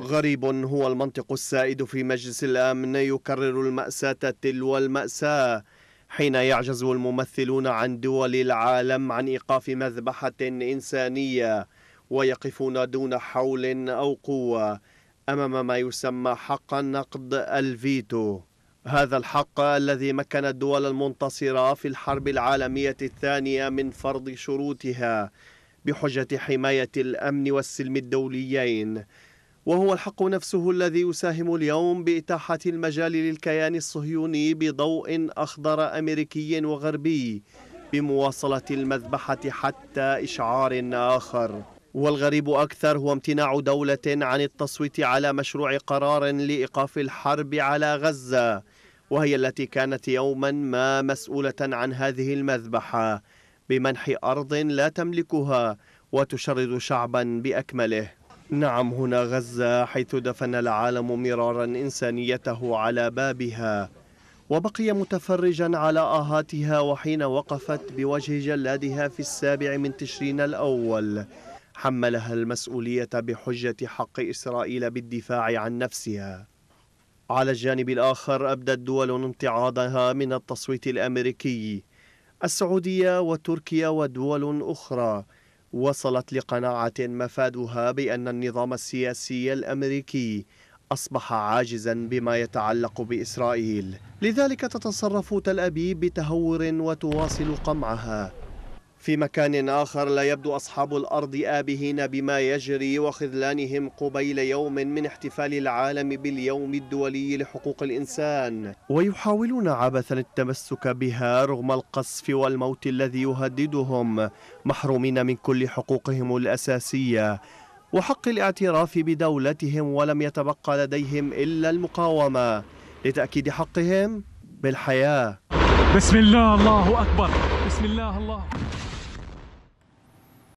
غريب هو المنطق السائد في مجلس الامن يكرر الماساه تلو الماساه حين يعجز الممثلون عن دول العالم عن ايقاف مذبحه انسانيه ويقفون دون حول او قوه امام ما يسمى حق النقد الفيتو هذا الحق الذي مكن الدول المنتصره في الحرب العالميه الثانيه من فرض شروطها بحجه حمايه الامن والسلم الدوليين وهو الحق نفسه الذي يساهم اليوم بإتاحة المجال للكيان الصهيوني بضوء أخضر أمريكي وغربي بمواصلة المذبحة حتى إشعار آخر والغريب أكثر هو امتناع دولة عن التصويت على مشروع قرار لإيقاف الحرب على غزة وهي التي كانت يوما ما مسؤولة عن هذه المذبحة بمنح أرض لا تملكها وتشرد شعبا بأكمله نعم هنا غزة حيث دفن العالم مرارا إنسانيته على بابها وبقي متفرجا على آهاتها وحين وقفت بوجه جلادها في السابع من تشرين الأول حملها المسؤولية بحجة حق إسرائيل بالدفاع عن نفسها على الجانب الآخر أبدت دول امتعاضها من التصويت الأمريكي السعودية وتركيا ودول أخرى وصلت لقناعة مفادها بأن النظام السياسي الأمريكي أصبح عاجزا بما يتعلق بإسرائيل لذلك تتصرف تل أبيب بتهور وتواصل قمعها في مكان آخر لا يبدو أصحاب الأرض آبهين بما يجري وخذلانهم قبيل يوم من احتفال العالم باليوم الدولي لحقوق الإنسان ويحاولون عبثا التمسك بها رغم القصف والموت الذي يهددهم محرومين من كل حقوقهم الأساسية وحق الاعتراف بدولتهم ولم يتبقى لديهم إلا المقاومة لتأكيد حقهم بالحياة بسم الله الله أكبر بسم الله الله أكبر